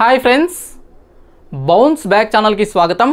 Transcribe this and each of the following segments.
hi friends bounce back ఛానల్కి స్వాగతం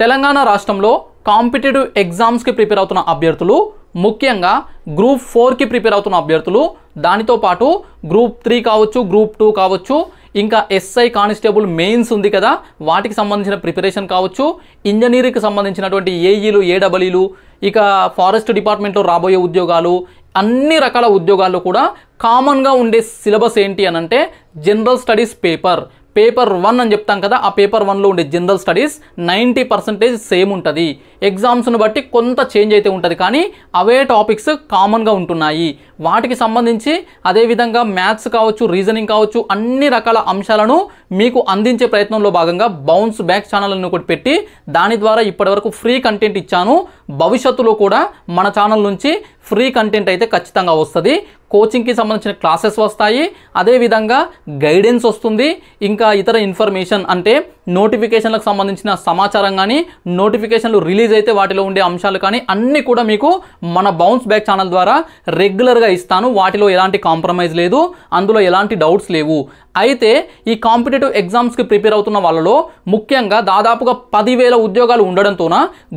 తెలంగాణ రాష్ట్రంలో కాంపిటేటివ్ ఎగ్జామ్స్కి ప్రిపేర్ అవుతున్న అభ్యర్థులు ముఖ్యంగా గ్రూప్ ఫోర్కి ప్రిపేర్ అవుతున్న అభ్యర్థులు దానితో పాటు గ్రూప్ త్రీ కావచ్చు గ్రూప్ టూ కావచ్చు ఇంకా ఎస్ఐ కానిస్టేబుల్ మెయిన్స్ ఉంది కదా వాటికి సంబంధించిన ప్రిపరేషన్ కావచ్చు ఇంజనీరింగ్కి సంబంధించినటువంటి ఏఈలు ఏడబ్ల్యూలు ఇక ఫారెస్ట్ డిపార్ట్మెంట్లో రాబోయే ఉద్యోగాలు అన్ని రకాల ఉద్యోగాల్లో కూడా కామన్గా ఉండే సిలబస్ ఏంటి అనంటే general studies paper paper one అని చెప్తాం కదా ఆ పేపర్ వన్లో ఉండే general studies ninety percentage same ఉంటుంది ఎగ్జామ్స్ను బట్టి కొంత చేంజ్ అయితే ఉంటుంది కానీ అవే టాపిక్స్ కామన్గా ఉంటున్నాయి వాటికి సంబంధించి అదేవిధంగా మ్యాథ్స్ కావచ్చు రీజనింగ్ కావచ్చు అన్ని రకాల అంశాలను మీకు అందించే ప్రయత్నంలో భాగంగా బౌన్స్ బ్యాక్ ఛానల్ను కూడా ఒకటి పెట్టి దాని ద్వారా ఇప్పటివరకు ఫ్రీ కంటెంట్ ఇచ్చాను భవిష్యత్తులో కూడా మన ఛానల్ నుంచి ఫ్రీ కంటెంట్ అయితే ఖచ్చితంగా వస్తుంది కోచింగ్కి సంబంధించిన క్లాసెస్ వస్తాయి అదేవిధంగా గైడెన్స్ వస్తుంది ఇంకా ఇతర ఇన్ఫర్మేషన్ అంటే నోటిఫికేషన్లకు సంబంధించిన సమాచారం కానీ నోటిఫికేషన్లు రిలీజ్ అయితే వాటిలో ఉండే అంశాలు కానీ అన్నీ కూడా మీకు మన బౌన్స్ బ్యాక్ ఛానల్ ద్వారా రెగ్యులర్గా ఇస్తాను వాటిలో ఎలాంటి కాంప్రమైజ్ లేదు అందులో ఎలాంటి డౌట్స్ లేవు అయితే ఈ కాంపిటేటివ్ ఎగ్జామ్స్కి ప్రిపేర్ అవుతున్న వాళ్ళలో ముఖ్యంగా దాదాపుగా పదివేల ఉద్యోగాలు ఉండడంతోన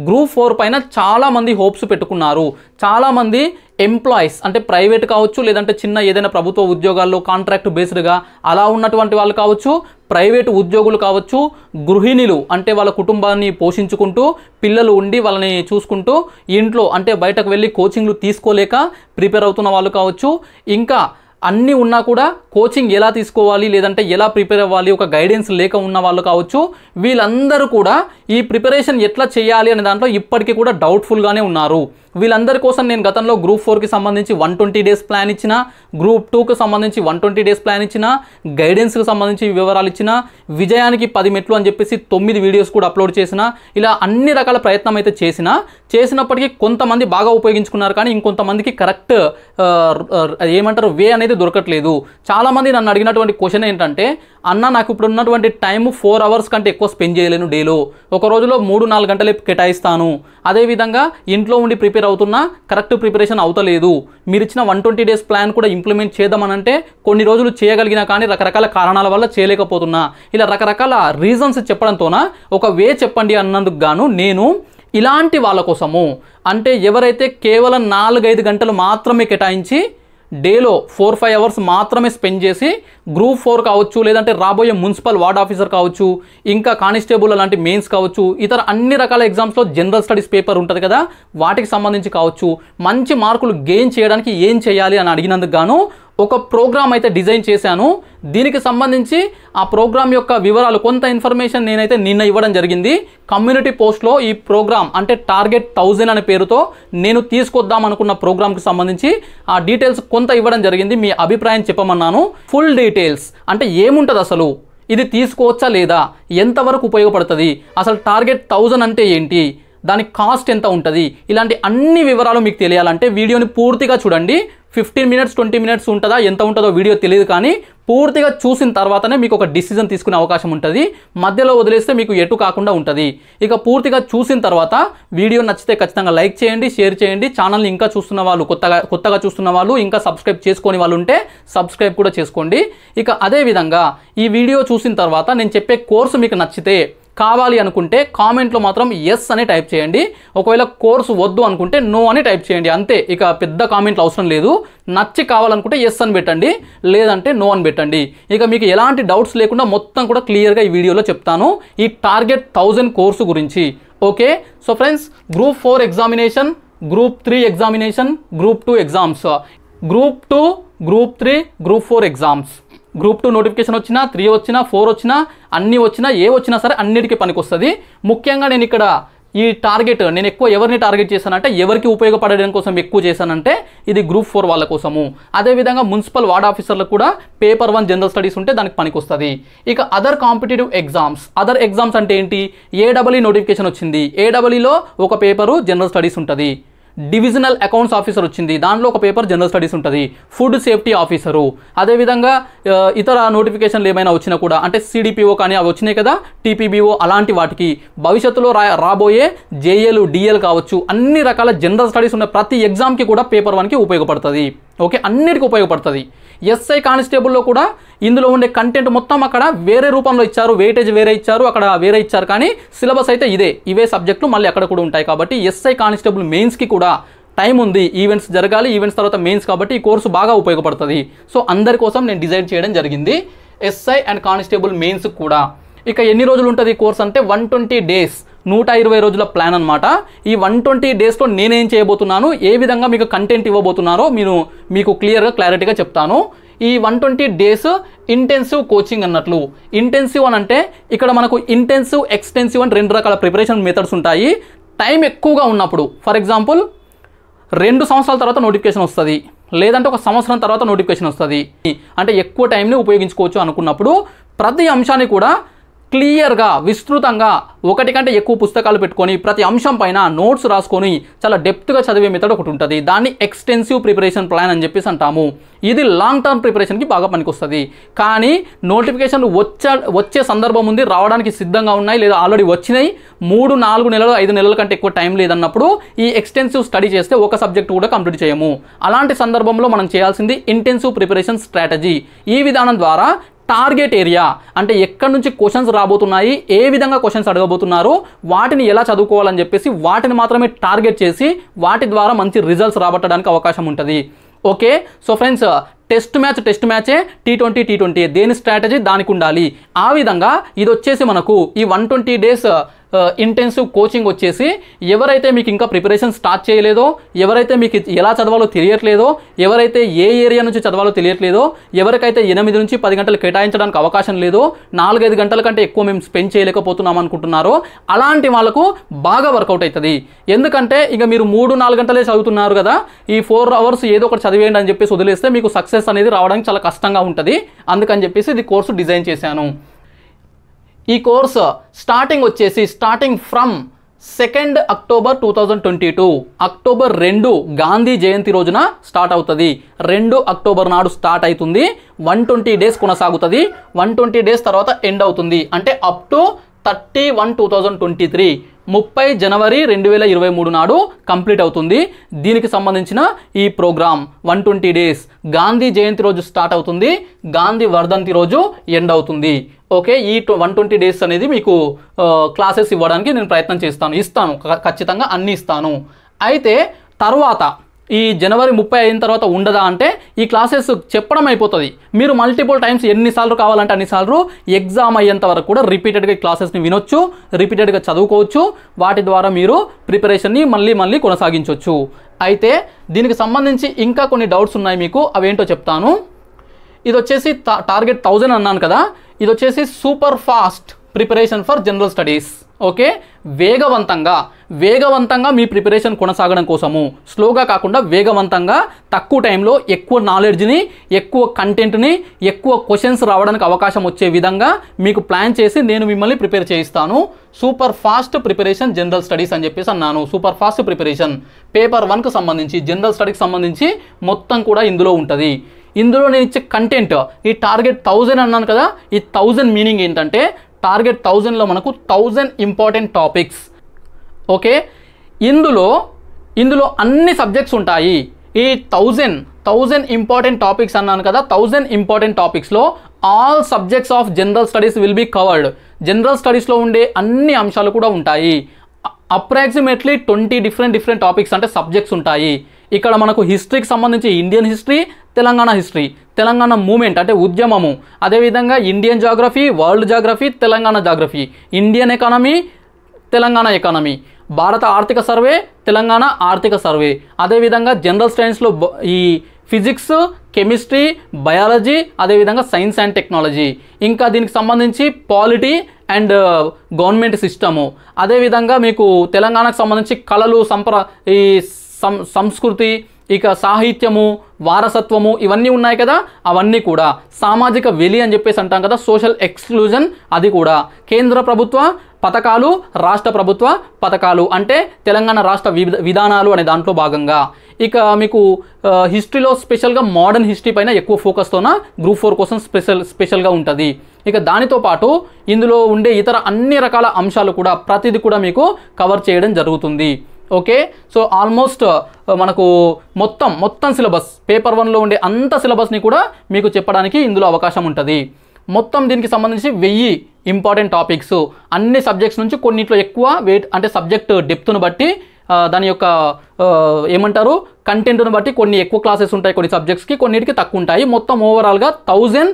గ్రూప్ ఫోర్ పైన చాలామంది హోప్స్ పెట్టుకున్నారు చాలామంది ఎంప్లాయీస్ అంటే ప్రైవేట్ కావచ్చు లేదంటే చిన్న ఏదైనా ప్రభుత్వ ఉద్యోగాల్లో కాంట్రాక్ట్ బేస్డ్గా అలా ఉన్నటువంటి వాళ్ళు కావచ్చు ప్రైవేటు ఉద్యోగులు కావచ్చు గృహిణులు అంటే వాళ్ళ కుటుంబాన్ని పోషించుకుంటూ పిల్లలు ఉండి వాళ్ళని చూసుకుంటూ ఇంట్లో అంటే బయటకు వెళ్ళి కోచింగ్లు తీసుకోలేక ప్రిపేర్ అవుతున్న వాళ్ళు కావచ్చు ఇంకా అన్నీ ఉన్నా కూడా కోచింగ్ ఎలా తీసుకోవాలి లేదంటే ఎలా ప్రిపేర్ అవ్వాలి ఒక గైడెన్స్ లేక ఉన్న వాళ్ళు కావచ్చు వీళ్ళందరూ కూడా ఈ ప్రిపరేషన్ ఎట్లా చేయాలి అనే దాంట్లో ఇప్పటికీ కూడా డౌట్ఫుల్గానే ఉన్నారు వీళ్ళందరి కోసం నేను గతంలో గ్రూప్ ఫోర్కి సంబంధించి వన్ ట్వంటీ డేస్ ప్లాన్ ఇచ్చిన గ్రూప్ టూకి సంబంధించి వన్ ట్వంటీ డేస్ ప్లాన్ ఇచ్చిన గైడెన్స్కి సంబంధించి వివరాలు ఇచ్చిన విజయానికి పది మెట్లు అని చెప్పేసి తొమ్మిది వీడియోస్ కూడా అప్లోడ్ చేసిన ఇలా అన్ని రకాల ప్రయత్నం అయితే చేసిన చేసినప్పటికీ కొంతమంది బాగా ఉపయోగించుకున్నారు కానీ ఇంకొంతమందికి కరెక్ట్ ఏమంటారు వే అనేది దొరకట్లేదు చాలామంది నన్ను అడిగినటువంటి క్వశ్చన్ ఏంటంటే అన్న నాకు ఇప్పుడు ఉన్నటువంటి టైం ఫోర్ అవర్స్ కంటే ఎక్కువ స్పెండ్ చేయలేను డేలో ఒక రోజులో మూడు నాలుగు గంటలే కేటాయిస్తాను అదేవిధంగా ఇంట్లో ఉండి ప్రిపేర్ ప్రిపేర్ అవుతున్నా కరెక్ట్ ప్రిపరేషన్ అవుతలేదు మీరు ఇచ్చిన వన్ ట్వంటీ డేస్ ప్లాన్ కూడా ఇంప్లిమెంట్ చేద్దామనంటే కొన్ని రోజులు చేయగలిగినా కానీ రకరకాల కారణాల వల్ల చేయలేకపోతున్నా ఇలా రకరకాల రీజన్స్ చెప్పడంతోన ఒక వే చెప్పండి అన్నందుకు గాను నేను ఇలాంటి వాళ్ళ కోసము అంటే ఎవరైతే కేవలం నాలుగైదు గంటలు మాత్రమే కేటాయించి డేలో ఫోర్ ఫైవ్ అవర్స్ మాత్రమే స్పెండ్ చేసి గ్రూప్ ఫోర్ కావచ్చు లేదంటే రాబోయే మున్సిపల్ వార్డ్ ఆఫీసర్ కావచ్చు ఇంకా కానిస్టేబుల్ అలాంటి మెయిన్స్ కావచ్చు ఇతర అన్ని రకాల ఎగ్జామ్స్లో జనరల్ స్టడీస్ పేపర్ ఉంటుంది కదా వాటికి సంబంధించి కావచ్చు మంచి మార్కులు గెయిన్ చేయడానికి ఏం చేయాలి అని అడిగినందుకు గాను ఒక ప్రోగ్రామ్ అయితే డిజైన్ చేశాను దీనికి సంబంధించి ఆ ప్రోగ్రామ్ యొక్క వివరాలు కొంత ఇన్ఫర్మేషన్ నేనైతే నిన్న ఇవ్వడం జరిగింది కమ్యూనిటీ పోస్ట్లో ఈ ప్రోగ్రామ్ అంటే టార్గెట్ థౌజండ్ అనే పేరుతో నేను తీసుకొద్దాం అనుకున్న ప్రోగ్రామ్కి సంబంధించి ఆ డీటెయిల్స్ కొంత ఇవ్వడం జరిగింది మీ అభిప్రాయం చెప్పమన్నాను ఫుల్ డీటెయిల్స్ అంటే ఏముంటుంది అసలు ఇది తీసుకోవచ్చా లేదా ఎంతవరకు ఉపయోగపడుతుంది అసలు టార్గెట్ థౌజండ్ అంటే ఏంటి దాని కాస్ట్ ఎంత ఉంటుంది ఇలాంటి అన్ని వివరాలు మీకు తెలియాలంటే వీడియోని పూర్తిగా చూడండి ఫిఫ్టీన్ మినిట్స్ ట్వంటీ మినిట్స్ ఉంటుందా ఎంత ఉంటుందో వీడియో తెలియదు కానీ పూర్తిగా చూసిన తర్వాతనే మీకు ఒక డిసిజన్ తీసుకునే అవకాశం ఉంటుంది మధ్యలో వదిలేస్తే మీకు ఎటు కాకుండా ఉంటుంది ఇక పూర్తిగా చూసిన తర్వాత వీడియో నచ్చితే ఖచ్చితంగా లైక్ చేయండి షేర్ చేయండి ఛానల్ని ఇంకా చూస్తున్న వాళ్ళు కొత్తగా కొత్తగా చూస్తున్న వాళ్ళు ఇంకా సబ్స్క్రైబ్ చేసుకుని వాళ్ళు ఉంటే సబ్స్క్రైబ్ కూడా చేసుకోండి ఇక అదేవిధంగా ఈ వీడియో చూసిన తర్వాత నేను చెప్పే కోర్సు మీకు నచ్చితే కావాలి అనుకుంటే కామెంట్లో మాత్రం ఎస్ అని టైప్ చేయండి ఒకవేళ కోర్సు వద్దు అనుకుంటే నో అని టైప్ చేయండి అంతే ఇక పెద్ద కామెంట్లు అవసరం లేదు నచ్చి కావాలనుకుంటే ఎస్ అని పెట్టండి లేదంటే నో అని పెట్టండి ఇక మీకు ఎలాంటి డౌట్స్ లేకుండా మొత్తం కూడా క్లియర్గా ఈ వీడియోలో చెప్తాను ఈ టార్గెట్ థౌజండ్ కోర్సు గురించి okay so friends group four examination group three examination group two exams group two group three group four exams group two notification వచ్చినా త్రీ వచ్చినా ఫోర్ వచ్చినా అన్నీ వచ్చినా ఏ వచ్చినా సరే అన్నిటికీ వస్తుంది ముఖ్యంగా నేను ఇక్కడ ఈ టార్గెట్ నేను ఎక్కువ ఎవరిని టార్గెట్ చేశానంటే ఎవరికి ఉపయోగపడడం కోసం ఎక్కువ చేశానంటే ఇది గ్రూప్ ఫోర్ వాళ్ళ కోసము అదేవిధంగా మున్సిపల్ వార్డ్ ఆఫీసర్లకు కూడా పేపర్ వన్ జనరల్ స్టడీస్ ఉంటే దానికి పనికొస్తుంది ఇక other competitive exams other exams అంటే ఏంటి ఏడబ్ల్యూ నోటిఫికేషన్ వచ్చింది ఏడబ్ల్యూలో ఒక పేపరు జనరల్ స్టడీస్ ఉంటుంది డివిజనల్ అకౌంట్స్ ఆఫీసర్ వచ్చింది దానిలో ఒక పేపర్ జనరల్ స్టడీస్ ఉంటుంది ఫుడ్ సేఫ్టీ ఆఫీసరు అదేవిధంగా ఇతర నోటిఫికేషన్లు ఏమైనా వచ్చినా కూడా అంటే సిడిపిఓ కానీ అవి వచ్చినాయి కదా టీపీబీఓ అలాంటి వాటికి భవిష్యత్తులో రా రాబోయే జేఏలు డిఎల్ e e కావచ్చు అన్ని రకాల జనరల్ స్టడీస్ ఉన్న ప్రతి ఎగ్జామ్కి కూడా పేపర్ వన్కి ఉపయోగపడుతుంది ఓకే అన్నిటికీ ఉపయోగపడుతుంది ఎస్ఐ కానిస్టేబుల్లో కూడా ఇందులో ఉండే కంటెంట్ మొత్తం అక్కడ వేరే రూపంలో ఇచ్చారు వెయిటేజ్ వేరే ఇచ్చారు అక్కడ వేరే ఇచ్చారు కానీ సిలబస్ అయితే ఇదే ఇవే సబ్జెక్టులు మళ్ళీ అక్కడ కూడా ఉంటాయి కాబట్టి ఎస్ఐ కానిస్టేబుల్ మెయిన్స్కి కూడా టైం ఉంది ఈవెంట్స్ జరగాలి ఈవెంట్స్ తర్వాత మెయిన్స్ కాబట్టి ఈ కోర్సు బాగా ఉపయోగపడుతుంది సో అందరి కోసం నేను డిజైన్ చేయడం జరిగింది ఎస్ఐ అండ్ కానిస్టేబుల్ మెయిన్స్ కూడా ఇక ఎన్ని రోజులు ఉంటుంది కోర్స్ అంటే వన్ ట్వంటీ డేస్ నూట ఇరవై రోజుల ప్లాన్ అనమాట ఈ వన్ ట్వంటీ డేస్లో నేనేం చేయబోతున్నాను ఏ విధంగా మీకు కంటెంట్ ఇవ్వబోతున్నారో మీరు మీకు క్లియర్గా క్లారిటీగా చెప్తాను ఈ one twenty days intensive coaching అన్నట్లు ఇంటెన్సివ్ అని అంటే ఇక్కడ మనకు ఇంటెన్సివ్ ఎక్స్టెన్సివ్ అని రెండు రకాల ప్రిపరేషన్ మెథడ్స్ ఉంటాయి టైం ఎక్కువగా ఉన్నప్పుడు ఫర్ ఎగ్జాంపుల్ రెండు సంవత్సరాల తర్వాత నోటిఫికేషన్ వస్తుంది లేదంటే ఒక సంవత్సరం తర్వాత నోటిఫికేషన్ వస్తుంది అంటే ఎక్కువ టైంని ఉపయోగించుకోవచ్చు అనుకున్నప్పుడు ప్రతి అంశాన్ని కూడా క్లియర్గా విస్తృతంగా ఒకటి కంటే ఎక్కువ పుస్తకాలు పెట్టుకొని ప్రతి అంశం పైన నోట్స్ రాసుకొని చాలా డెప్త్గా చదివే మెథడ్ ఒకటి ఉంటుంది దాన్ని ఎక్స్టెన్సివ్ ప్రిపరేషన్ ప్లాన్ అని చెప్పేసి అంటాము ఇది లాంగ్ టర్మ్ ప్రిపరేషన్కి బాగా పనికొస్తుంది కానీ నోటిఫికేషన్లు వచ్చే వచ్చే సందర్భం ఉంది రావడానికి సిద్ధంగా ఉన్నాయి లేదా ఆల్రెడీ వచ్చినాయి మూడు నాలుగు నెలలు ఐదు నెలల కంటే ఎక్కువ టైం లేదన్నప్పుడు ఈ ఎక్స్టెన్సివ్ స్టడీ చేస్తే ఒక సబ్జెక్ట్ కూడా కంప్లీట్ చేయము అలాంటి సందర్భంలో మనం చేయాల్సింది ఇంటెన్సివ్ ప్రిపరేషన్ స్ట్రాటజీ ఈ విధానం ద్వారా టార్గెట్ ఏరియా అంటే ఎక్కడి నుంచి క్వశ్చన్స్ రాబోతున్నాయి ఏ విధంగా క్వశ్చన్స్ అడగబోతున్నారు వాటిని ఎలా చదువుకోవాలని చెప్పేసి వాటిని మాత్రమే టార్గెట్ చేసి వాటి ద్వారా మంచి రిజల్ట్స్ రాబట్టడానికి అవకాశం ఉంటుంది okay so friends test match test మ్యాచే టీ ట్వంటీ టీ ట్వంటీ దేని స్ట్రాటజీ దానికి ఉండాలి ఆ విధంగా ఇది వచ్చేసి మనకు ఈ one twenty days intensive coaching వచ్చేసి ఎవరైతే మీకు ఇంకా ప్రిపరేషన్ స్టార్ట్ చేయలేదో ఎవరైతే మీకు ఎలా చదవాలో తెలియట్లేదో ఎవరైతే ఏ ఏరియా నుంచి చదవాలో తెలియట్లేదో ఎవరికైతే ఎనిమిది నుంచి పది గంటలు కేటాయించడానికి అవకాశం లేదో నాలుగైదు గంటల కంటే ఎక్కువ మేము స్పెండ్ చేయలేకపోతున్నాం అనుకుంటున్నారో అలాంటి వాళ్ళకు బాగా వర్కౌట్ అవుతుంది ఎందుకంటే ఇక మీరు మూడు నాలుగు గంటలే చదువుతున్నారు కదా ఈ ఫోర్ అవర్స్ ఏదో ఒకటి చదివేయండి అని చెప్పేసి వదిలేస్తే మీకు సక్సెస్ సక్సెస్ అనేది రావడానికి చాలా కష్టంగా ఉంటుంది అందుకని చెప్పేసి ఇది కోర్సు డిజైన్ చేశాను ఈ కోర్సు స్టార్టింగ్ వచ్చేసి starting from second October two thousand twenty two October రెండు గాంధీ జయంతి రోజున స్టార్ట్ అవుతుంది రెండు అక్టోబర్ నాడు స్టార్ట్ అవుతుంది వన్ ట్వంటీ డేస్ కొనసాగుతుంది వన్ ట్వంటీ డేస్ తర్వాత ఎండ్ అవుతుంది అంటే up to thirty one two thousand twenty three ముప్పై జనవరి రెండు వేల ఇరవై మూడు నాడు కంప్లీట్ అవుతుంది దీనికి సంబంధించిన ఈ program one twenty days Gandhi Jayanti రోజు స్టార్ట్ అవుతుంది గాంధీ వర్ధంతి రోజు ఎండ్ అవుతుంది ఓకే ఈ వన్ ట్వంటీ డేస్ అనేది మీకు క్లాసెస్ ఇవ్వడానికి నేను ప్రయత్నం చేస్తాను ఇస్తాను ఖచ్చితంగా అన్నీ ఇస్తాను అయితే తర్వాత ఈ జనవరి ముప్పై అయిన తర్వాత ఉండదా అంటే ఈ క్లాసెస్ చెప్పడం అయిపోతుంది మీరు మల్టిపుల్ టైమ్స్ ఎన్నిసార్లు కావాలంటే అన్నిసార్లు ఎగ్జామ్ అయ్యేంత వరకు కూడా రిపీటెడ్గా ఈ క్లాసెస్ని వినొచ్చు రిపీటెడ్గా చదువుకోవచ్చు వాటి ద్వారా మీరు ప్రిపరేషన్ని మళ్ళీ మళ్ళీ కొనసాగించవచ్చు అయితే దీనికి సంబంధించి ఇంకా కొన్ని డౌట్స్ ఉన్నాయి మీకు అవేంటో చెప్తాను ఇది వచ్చేసి టార్గెట్ థౌజండ్ అన్నాను కదా ఇది వచ్చేసి super fast preparation for general studies okay వేగవంతంగా వేగవంతంగా మీ ప్రిపరేషన్ కొనసాగడం కోసము స్లోగా కాకుండా వేగవంతంగా తక్కువ టైంలో ఎక్కువ నాలెడ్జ్ని ఎక్కువ కంటెంట్ని ఎక్కువ క్వశ్చన్స్ రావడానికి అవకాశం వచ్చే విధంగా మీకు ప్లాన్ చేసి నేను మిమ్మల్ని ప్రిపేర్ చేయిస్తాను super fast preparation general studies అని చెప్పేసి అన్నాను సూపర్ ఫాస్ట్ ప్రిపరేషన్ పేపర్ వన్కు సంబంధించి జనరల్ స్టడీకి సంబంధించి మొత్తం కూడా ఇందులో ఉంటుంది ఇందులో నేను ఇచ్చే కంటెంట్ ఈ టార్గెట్ థౌజండ్ అన్నాను కదా ఈ థౌజండ్ మీనింగ్ ఏంటంటే టార్గెట్ థౌజండ్లో మనకు థౌజండ్ ఇంపార్టెంట్ టాపిక్స్ ఓకే ఇందులో ఇందులో అన్ని సబ్జెక్ట్స్ ఉంటాయి ఈ థౌజండ్ థౌజండ్ ఇంపార్టెంట్ టాపిక్స్ అన్నాను కదా థౌజండ్ ఇంపార్టెంట్ టాపిక్స్లో all subjects of general studies will be covered general స్టడీస్లో ఉండే అన్ని అంశాలు కూడా ఉంటాయి approximately twenty different different topics అంటే సబ్జెక్ట్స్ ఉంటాయి ఇక్కడ మనకు హిస్టరీకి సంబంధించి Indian history Telangana history Telangana movement అంటే ఉద్యమము అదేవిధంగా Indian geography world geography Telangana geography Indian economy Telangana economy భారత ఆర్థిక సర్వే తెలంగాణ ఆర్థిక సర్వే అదేవిధంగా జనరల్ స్టైన్స్లో ఈ ఫిజిక్స్ కెమిస్ట్రీ బయాలజీ అదేవిధంగా సైన్స్ అండ్ టెక్నాలజీ ఇంకా దీనికి సంబంధించి పాలిటీ అండ్ గవర్నమెంట్ సిస్టము అదేవిధంగా మీకు తెలంగాణకు సంబంధించి కళలు సంప్ర ఈ సంస్కృతి ఇక సాహిత్యము వారసత్వము ఇవన్నీ ఉన్నాయి కదా అవన్నీ కూడా సామాజిక వెలి అని చెప్పేసి అంటాం కదా సోషల్ ఎక్స్క్లూజన్ అది కూడా కేంద్ర ప్రభుత్వ పథకాలు రాష్ట్ర ప్రభుత్వ పథకాలు అంటే తెలంగాణ రాష్ట్ర విధానాలు అనే దాంట్లో భాగంగా ఇక మీకు హిస్టరీలో స్పెషల్గా మోడర్న్ హిస్టరీ పైన ఎక్కువ ఫోకస్తోన గ్రూప్ ఫోర్ కోసం స్పెషల్ స్పెషల్గా ఉంటుంది ఇక దానితో పాటు ఇందులో ఉండే ఇతర అన్ని రకాల అంశాలు కూడా ప్రతిదీ కూడా మీకు కవర్ చేయడం జరుగుతుంది ఓకే సో ఆల్మోస్ట్ uh, మనకు మొత్తం మొత్తం సిలబస్ పేపర్ వన్లో ఉండే అంత సిలబస్ని కూడా మీకు చెప్పడానికి ఇందులో అవకాశం ఉంటుంది మొత్తం దీనికి సంబంధించి వెయ్యి ఇంపార్టెంట్ టాపిక్స్ అన్ని సబ్జెక్ట్స్ నుంచి కొన్నిట్లో ఎక్కువ వెయిట్ అంటే సబ్జెక్ట్ డెప్త్ను బట్టి దాని యొక్క ఏమంటారు కంటెంట్ను బట్టి కొన్ని ఎక్కువ క్లాసెస్ ఉంటాయి కొన్ని సబ్జెక్ట్స్కి కొన్నిటికి తక్కువ ఉంటాయి మొత్తం ఓవరాల్గా థౌజండ్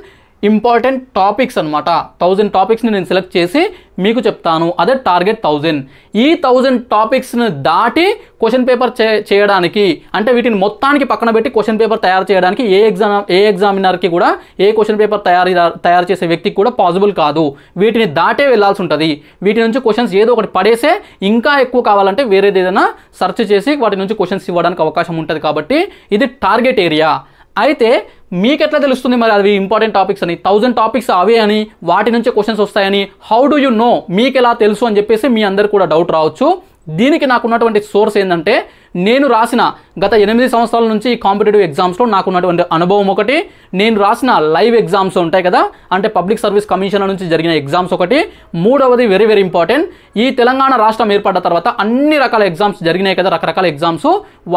ఇంపార్టెంట్ టాపిక్స్ అనమాట థౌజండ్ టాపిక్స్ని నేను సెలెక్ట్ చేసి మీకు చెప్తాను అదే టార్గెట్ థౌజండ్ ఈ థౌజండ్ టాపిక్స్ని దాటి క్వశ్చన్ పేపర్ చేయడానికి అంటే వీటిని మొత్తానికి పక్కన పెట్టి క్వశ్చన్ పేపర్ తయారు చేయడానికి ఏ ఎగ్జామ్ ఏ ఎగ్జామినర్కి కూడా ఏ క్వశ్చన్ పేపర్ తయారు తయారు చేసే వ్యక్తికి కూడా పాసిబుల్ కాదు వీటిని దాటే వెళ్లాల్సి ఉంటుంది వీటి నుంచి క్వశ్చన్స్ ఏదో ఒకటి పడేసే ఇంకా ఎక్కువ కావాలంటే వేరేది ఏదైనా సెర్చ్ చేసి వాటి నుంచి క్వశ్చన్స్ ఇవ్వడానికి అవకాశం ఉంటుంది కాబట్టి ఇది టార్గెట్ ఏరియా అయితే మీకు ఎట్లా తెలుస్తుంది మరి అవి ఇంపార్టెంట్ టాపిక్స్ అని థౌజండ్ టాపిక్స్ అవే అని వాటి నుంచే క్వశ్చన్స్ వస్తాయని హౌ డూ యు నో మీకు ఎలా తెలుసు అని చెప్పేసి మీ అందరు కూడా డౌట్ రావచ్చు దీనికి నాకున్నటువంటి సోర్స్ ఏంటంటే నేను రాసిన గత ఎనిమిది సంవత్సరాల నుంచి ఈ కాంపిటేటివ్ ఎగ్జామ్స్లో నాకున్నటువంటి అనుభవం ఒకటి నేను రాసిన లైవ్ ఎగ్జామ్స్ ఉంటాయి కదా అంటే పబ్లిక్ సర్వీస్ కమిషన్ నుంచి జరిగిన ఎగ్జామ్స్ ఒకటి మూడవది వెరీ వెరీ ఇంపార్టెంట్ ఈ తెలంగాణ రాష్ట్రం ఏర్పడ్డ తర్వాత అన్ని రకాల ఎగ్జామ్స్ జరిగినాయి కదా రకరకాల ఎగ్జామ్స్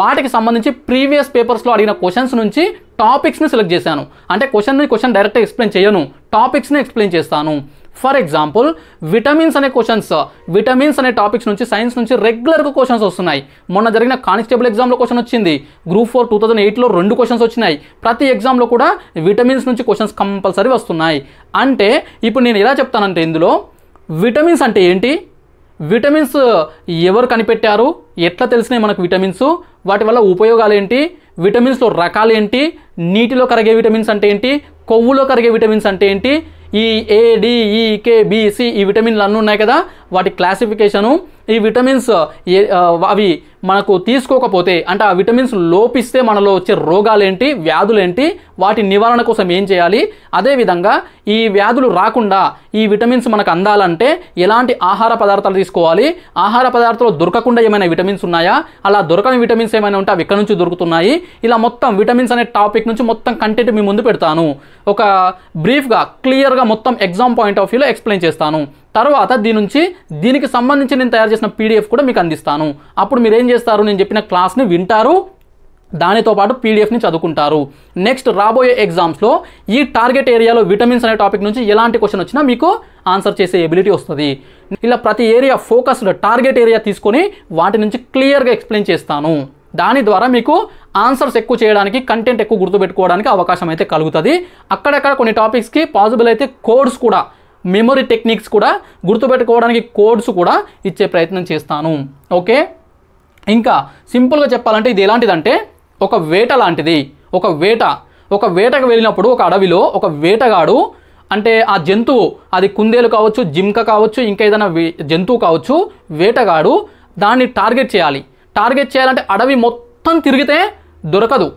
వాటికి సంబంధించి ప్రీవియస్ పేపర్స్లో అడిగిన క్వశ్చన్స్ నుంచి టాపిక్స్ని సెలెక్ట్ చేశాను అంటే క్వశ్చన్ని క్వశ్చన్ డైరెక్ట్గా ఎక్స్ప్లెయిన్ చేయను టాపిక్స్ని ఎక్స్ప్లెయిన్ చేస్తాను ఫర్ ఎగ్జాంపుల్ విటమిన్స్ అనే క్వశ్చన్స్ విటమిన్స్ అనే టాపిక్స్ నుంచి సైన్స్ నుంచి రెగ్యులర్గా క్వశ్చన్స్ వస్తున్నాయి మొన్న జరిగిన కానిస్టేబుల్ ఎగ్జామ్లో క్వశ్చన్ వచ్చింది గ్రూప్ ఫోర్ టూ థౌజండ్ ఎయిట్లో రెండు క్వశ్చన్స్ వచ్చినాయి ప్రతి ఎగ్జామ్లో కూడా విటమిన్స్ నుంచి క్వశ్చన్స్ కంపల్సరీ వస్తున్నాయి అంటే ఇప్పుడు నేను ఎలా చెప్తానంటే ఇందులో విటమిన్స్ అంటే ఏంటి విటమిన్స్ ఎవరు కనిపెట్టారు ఎట్లా తెలిసినాయి మనకు విటమిన్స్ వాటి వల్ల ఉపయోగాలు ఏంటి విటమిన్స్లో రకాలు ఏంటి నీటిలో కరిగే విటమిన్స్ అంటే ఏంటి కొవ్వులో కరిగే విటమిన్స్ అంటే ఏంటి ఈ ఏడిఈకే బీసీ e, ఈ విటమిన్లు అన్నీ ఉన్నాయి కదా వాటి క్లాసిఫికేషను ఈ విటమిన్స్ అవి మనకు తీసుకోకపోతే అంటే ఆ విటమిన్స్ లోపిస్తే మనలో వచ్చే రోగాలేంటి వ్యాధులేంటి వాటి నివారణ కోసం ఏం చేయాలి అదేవిధంగా ఈ వ్యాధులు రాకుండా ఈ విటమిన్స్ మనకు అందాలంటే ఎలాంటి ఆహార పదార్థాలు తీసుకోవాలి ఆహార పదార్థాలు దొరకకుండా ఏమైనా విటమిన్స్ ఉన్నాయా అలా దొరకని విటమిన్స్ ఏమైనా ఉంటే అవి నుంచి దొరుకుతున్నాయి ఇలా మొత్తం విటమిన్స్ అనే టాపిక్ నుంచి మొత్తం కంటెంట్ మీ ముందు పెడతాను ఒక బ్రీఫ్గా క్లియర్గా మొత్తం ఎగ్జామ్ పాయింట్ ఆఫ్ వ్యూలో ఎక్స్ప్లెయిన్ చేస్తాను తర్వాత దీని నుంచి దీనికి సంబంధించి నేను తయారు చేసిన పీడిఎఫ్ కూడా మీకు అందిస్తాను అప్పుడు మీరేం చేస్తారు నేను చెప్పిన క్లాస్ని వింటారు దానితో పాటు పీడిఎఫ్ని చదువుకుంటారు నెక్స్ట్ రాబోయే ఎగ్జామ్స్లో ఈ టార్గెట్ ఏరియాలో విటమిన్స్ అనే టాపిక్ నుంచి ఎలాంటి క్వశ్చన్ వచ్చినా మీకు ఆన్సర్ చేసే ఎబిలిటీ వస్తుంది ఇలా ప్రతి ఏరియా ఫోకస్డ్ టార్గెట్ ఏరియా తీసుకొని వాటి నుంచి క్లియర్గా ఎక్స్ప్లెయిన్ చేస్తాను దాని ద్వారా మీకు ఆన్సర్స్ ఎక్కువ చేయడానికి కంటెంట్ ఎక్కువ గుర్తుపెట్టుకోవడానికి అవకాశం అయితే కలుగుతుంది అక్కడక్కడ కొన్ని టాపిక్స్కి పాసిబుల్ అయితే కోడ్స్ కూడా మెమొరీ టెక్నిక్స్ కూడా గుర్తుపెట్టుకోవడానికి కోడ్స్ కూడా ఇచ్చే ప్రయత్నం చేస్తాను ఓకే ఇంకా సింపుల్గా చెప్పాలంటే ఇది ఎలాంటిదంటే ఒక వేట లాంటిది ఒక వేట ఒక వేటకు వెళ్ళినప్పుడు ఒక అడవిలో ఒక వేటగాడు అంటే ఆ జంతువు అది కుందేలు కావచ్చు జింక కావచ్చు ఇంకా ఏదైనా జంతువు కావచ్చు వేటగాడు దాన్ని టార్గెట్ చేయాలి టార్గెట్ చేయాలంటే అడవి మొత్తం తిరిగితే దొరకదు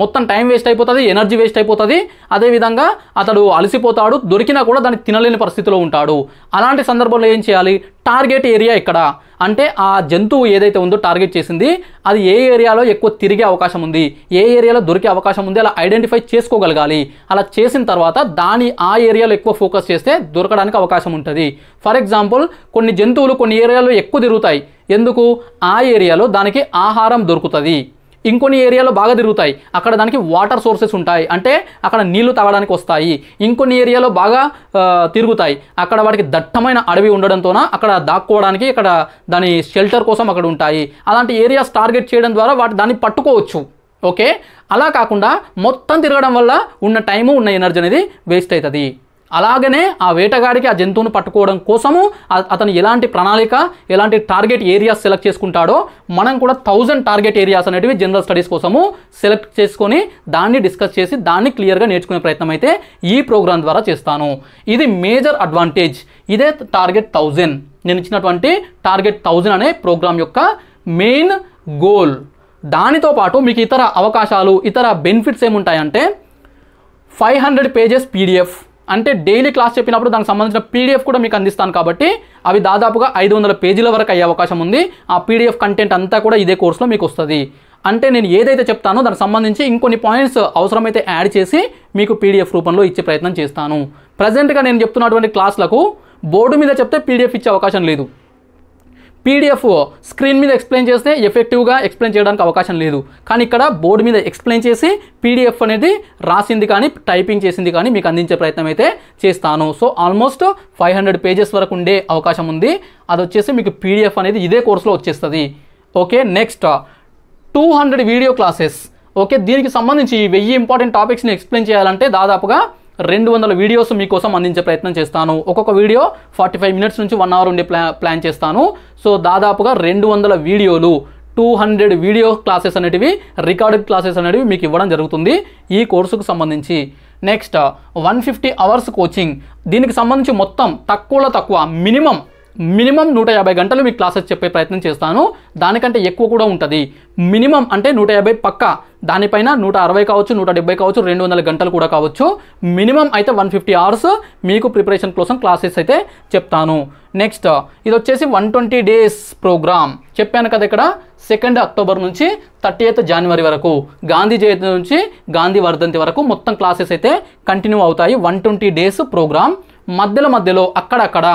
మొత్తం టైం వేస్ట్ అయిపోతుంది ఎనర్జీ వేస్ట్ అయిపోతుంది అదేవిధంగా అతడు అలసిపోతాడు దొరికినా కూడా దాన్ని తినలేని పరిస్థితిలో ఉంటాడు అలాంటి సందర్భంలో ఏం చేయాలి టార్గెట్ ఏరియా ఎక్కడ అంటే ఆ జంతువు ఏదైతే ఉందో టార్గెట్ చేసింది అది ఏ ఏరియాలో ఎక్కువ తిరిగే అవకాశం ఉంది ఏ ఏరియాలో దొరికే అవకాశం ఉంది అలా ఐడెంటిఫై చేసుకోగలగాలి అలా చేసిన తర్వాత దాని ఆ ఏరియాలో ఎక్కువ ఫోకస్ చేస్తే దొరకడానికి అవకాశం ఉంటుంది ఫర్ ఎగ్జాంపుల్ కొన్ని జంతువులు కొన్ని ఏరియాలో ఎక్కువ తిరుగుతాయి ఎందుకు ఆ ఏరియాలో దానికి ఆహారం దొరుకుతుంది ఇంకొన్ని ఏరియాలో బాగా తిరుగుతాయి అక్కడ దానికి వాటర్ సోర్సెస్ ఉంటాయి అంటే అక్కడ నీళ్లు తాగడానికి వస్తాయి ఇంకొన్ని ఏరియాలో బాగా తిరుగుతాయి అక్కడ వాటికి దట్టమైన అడవి ఉండడంతోన అక్కడ దాక్కోవడానికి ఇక్కడ దాని షెల్టర్ కోసం అక్కడ ఉంటాయి అలాంటి ఏరియాస్ టార్గెట్ చేయడం ద్వారా వాటి దాన్ని పట్టుకోవచ్చు ఓకే అలా కాకుండా మొత్తం తిరగడం వల్ల ఉన్న టైము ఉన్న ఎనర్జీ అనేది వేస్ట్ అవుతుంది అలాగనే ఆ వేటగాడికి ఆ జంతువును పట్టుకోవడం కోసము అతను ఎలాంటి ప్రణాళిక ఎలాంటి టార్గెట్ ఏరియాస్ సెలెక్ట్ చేసుకుంటాడో మనం కూడా థౌజండ్ టార్గెట్ ఏరియాస్ అనేటివి జనరల్ స్టడీస్ కోసము సెలెక్ట్ చేసుకొని దాన్ని డిస్కస్ చేసి దాన్ని క్లియర్గా నేర్చుకునే ప్రయత్నం అయితే ఈ ప్రోగ్రాం ద్వారా చేస్తాను ఇది మేజర్ అడ్వాంటేజ్ ఇదే టార్గెట్ థౌజండ్ నేను ఇచ్చినటువంటి టార్గెట్ థౌజండ్ అనే ప్రోగ్రాం యొక్క మెయిన్ గోల్ దానితో పాటు మీకు ఇతర అవకాశాలు ఇతర బెనిఫిట్స్ ఏముంటాయంటే ఫైవ్ హండ్రెడ్ పేజెస్ పీడిఎఫ్ అంటే డైలీ క్లాస్ చెప్పినప్పుడు దానికి సంబంధించిన పీడిఎఫ్ కూడా మీకు అందిస్తాను కాబట్టి అవి దాదాపుగా ఐదు వందల పేజీల వరకు అయ్యే అవకాశం ఉంది ఆ పీడిఎఫ్ కంటెంట్ అంతా కూడా ఇదే కోర్సులో మీకు వస్తుంది అంటే నేను ఏదైతే చెప్తానో దానికి సంబంధించి ఇంకొన్ని పాయింట్స్ అవసరమైతే యాడ్ చేసి మీకు పీడిఎఫ్ రూపంలో ఇచ్చే ప్రయత్నం చేస్తాను ప్రజెంట్గా నేను చెప్తున్నటువంటి క్లాసులకు బోర్డు మీద చెప్తే పీడిఎఫ్ ఇచ్చే అవకాశం లేదు పీడిఎఫ్ స్క్రీన్ మీద ఎక్స్ప్లెయిన్ చేస్తే ఎఫెక్టివ్గా ఎక్స్ప్లెయిన్ చేయడానికి అవకాశం లేదు కానీ ఇక్కడ బోర్డు మీద ఎక్స్ప్లెయిన్ చేసి పీడిఎఫ్ అనేది రాసింది కానీ టైపింగ్ చేసింది కానీ మీకు అందించే ప్రయత్నం అయితే చేస్తాను so almost five hundred pages వరకు ఉండే అవకాశం ఉంది అది వచ్చేసి మీకు పీడిఎఫ్ అనేది ఇదే కోర్సులో వచ్చేస్తుంది okay next two hundred video classes okay దీనికి సంబంధించి వెయ్యి ఇంపార్టెంట్ టాపిక్స్ని ఎక్స్ప్లెయిన్ చేయాలంటే దాదాపుగా రెండు వందల వీడియోస్ మీకోసం అందించే ప్రయత్నం చేస్తాను ఒక్కొక్క వీడియో ఫార్టీ ఫైవ్ మినిట్స్ నుంచి వన్ అవర్ ఉండే ప్లా ప్లాన్ చేస్తాను సో దాదాపుగా రెండు వందల వీడియోలు టూ హండ్రెడ్ వీడియో క్లాసెస్ అనేటివి రికార్డెడ్ క్లాసెస్ అనేటివి మీకు ఇవ్వడం జరుగుతుంది ఈ కోర్సుకు సంబంధించి next one fifty hours coaching దీనికి సంబంధించి మొత్తం తక్కువలో తక్కువ మినిమం మినిమం నూట యాభై గంటలు మీకు క్లాసెస్ చెప్పే ప్రయత్నం చేస్తాను దానికంటే ఎక్కువ కూడా ఉంటుంది మినిమం అంటే నూట యాభై పక్క దానిపైన నూట అరవై కావచ్చు నూట డెబ్బై కావచ్చు రెండు వందల గంటలు కూడా కావచ్చు మినిమం అయితే వన్ ఫిఫ్టీ అవర్స్ మీకు ప్రిపరేషన్ కోసం క్లాసెస్ అయితే చెప్తాను నెక్స్ట్ ఇది వచ్చేసి వన్ ట్వంటీ డేస్ ప్రోగ్రామ్ చెప్పాను కదా ఇక్కడ సెకండ్ అక్టోబర్ నుంచి థర్టీ ఎయిత్ జనవరి వరకు గాంధీ జయంతి నుంచి గాంధీ వర్ధంతి వరకు మొత్తం క్లాసెస్ అయితే కంటిన్యూ అవుతాయి వన్ ట్వంటీ డేస్ ప్రోగ్రామ్ మధ్యలో మధ్యలో అక్కడక్కడ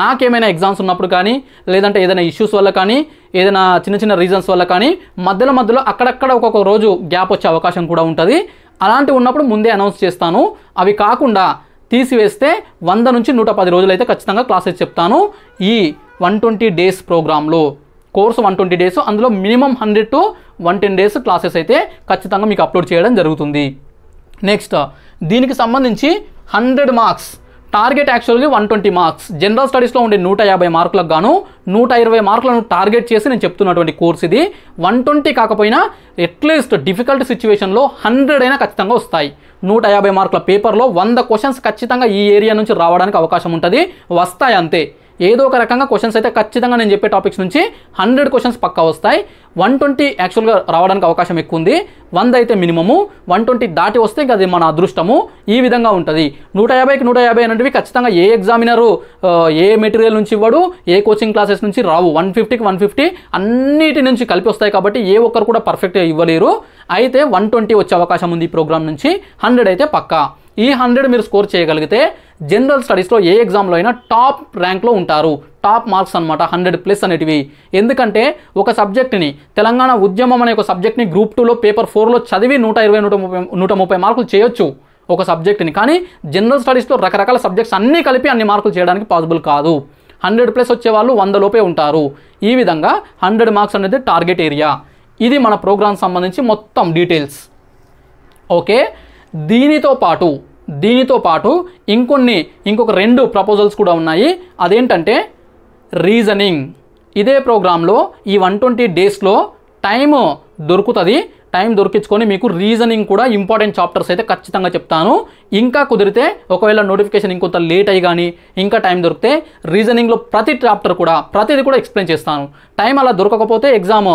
నాకేమైనా ఎగ్జామ్స్ ఉన్నప్పుడు కానీ లేదంటే ఏదైనా ఇష్యూస్ వల్ల కానీ ఏదైనా చిన్న చిన్న రీజన్స్ వల్ల కానీ మధ్యలో మధ్యలో అక్కడక్కడ ఒక్కొక్క రోజు గ్యాప్ వచ్చే అవకాశం కూడా ఉంటుంది అలాంటి ఉన్నప్పుడు ముందే అనౌన్స్ చేస్తాను అవి కాకుండా తీసివేస్తే వంద నుంచి నూట పది రోజులైతే ఖచ్చితంగా క్లాసెస్ చెప్తాను ఈ వన్ ట్వంటీ డేస్ ప్రోగ్రాంలో కోర్సు వన్ ట్వంటీ డేస్ అందులో minimum hundred to one ten days classes అయితే ఖచ్చితంగా మీకు అప్లోడ్ చేయడం జరుగుతుంది నెక్స్ట్ దీనికి సంబంధించి హండ్రెడ్ మార్క్స్ టార్గెట్ యాక్చువల్గా వన్ ట్వంటీ మార్క్స్ జనరల్ స్టడీస్లో ఉండే నూట యాభై మార్కులకు గాను నూట ఇరవై మార్కులను టార్గెట్ చేసి నేను చెప్తున్నటువంటి కోర్స్ ఇది వన్ ట్వంటీ కాకపోయినా అట్లీస్ట్ డిఫికల్ట్ సిచ్యువేషన్లో హండ్రెడ్ అయినా ఖచ్చితంగా వస్తాయి నూట యాభై మార్కుల పేపర్లో వంద క్వశ్చన్స్ ఖచ్చితంగా ఈ ఏరియా నుంచి రావడానికి అవకాశం ఉంటుంది వస్తాయి అంతే ఏదో ఒక రకంగా క్వశ్చన్స్ అయితే ఖచ్చితంగా నేను చెప్పే టాపిక్స్ నుంచి హండ్రెడ్ క్వశ్చన్స్ పక్కా వస్తాయి వన్ ట్వంటీ యాక్చువల్గా రావడానికి అవకాశం ఎక్కువ ఉంది వంద అయితే మినిమము వన్ ట్వంటీ దాటి వస్తే అది మన అదృష్టము ఈ విధంగా ఉంటుంది నూట యాభైకి నూట యాభై అనేటివి ఖచ్చితంగా ఏ ఎగ్జామినరు ఏ మెటీరియల్ నుంచి ఇవ్వడు ఏ కోచింగ్ క్లాసెస్ నుంచి రావు వన్ ఫిఫ్టీకి వన్ ఫిఫ్టీ అన్నిటి నుంచి కలిపి వస్తాయి కాబట్టి ఏ ఒక్కరు కూడా పర్ఫెక్ట్గా ఇవ్వలేరు అయితే వన్ ట్వంటీ వచ్చే అవకాశం ఉంది ఈ ప్రోగ్రామ్ నుంచి హండ్రెడ్ అయితే పక్కా ఈ హండ్రెడ్ మీరు స్కోర్ చేయగలిగితే జనరల్ స్టడీస్లో ఏ ఎగ్జామ్లో అయినా టాప్ ర్యాంక్లో ఉంటారు టాప్ మార్క్స్ అనమాట హండ్రెడ్ ప్లస్ అనేటివి ఎందుకంటే ఒక సబ్జెక్ట్ని తెలంగాణ ఉద్యమం అనే ఒక సబ్జెక్ట్ని గ్రూప్ టూలో పేపర్ ఫోర్లో చదివి నూట ఇరవై నూట ముప్పై నూట ముప్పై మార్కులు చేయొచ్చు ఒక సబ్జెక్ట్ని కానీ జనరల్ స్టడీస్లో రకరకాల సబ్జెక్ట్స్ అన్నీ కలిపి అన్ని మార్కులు చేయడానికి పాసిబుల్ కాదు హండ్రెడ్ ప్లస్ వచ్చే వాళ్ళు వంద లోపే ఉంటారు ఈ విధంగా హండ్రెడ్ మార్క్స్ అనేది టార్గెట్ ఏరియా ఇది మన ప్రోగ్రామ్ సంబంధించి మొత్తం డీటెయిల్స్ ఓకే దీనితో పాటు దీనితో పాటు ఇంకొన్ని ఇంకొక రెండు ప్రపోజల్స్ కూడా ఉన్నాయి అదేంటంటే రీజనింగ్ ఇదే ప్రోగ్రాంలో ఈ వన్ ట్వంటీ డేస్లో టైం దొరుకుతుంది టైం దొరికించుకొని మీకు రీజనింగ్ కూడా ఇంపార్టెంట్ చాప్టర్స్ అయితే ఖచ్చితంగా చెప్తాను ఇంకా కుదిరితే ఒకవేళ నోటిఫికేషన్ ఇంకొంత లేట్ అయ్యి కానీ ఇంకా టైం దొరికితే రీజనింగ్లో ప్రతి చాప్టర్ కూడా ప్రతిది కూడా ఎక్స్ప్లెయిన్ చేస్తాను టైం అలా దొరకకపోతే ఎగ్జామ్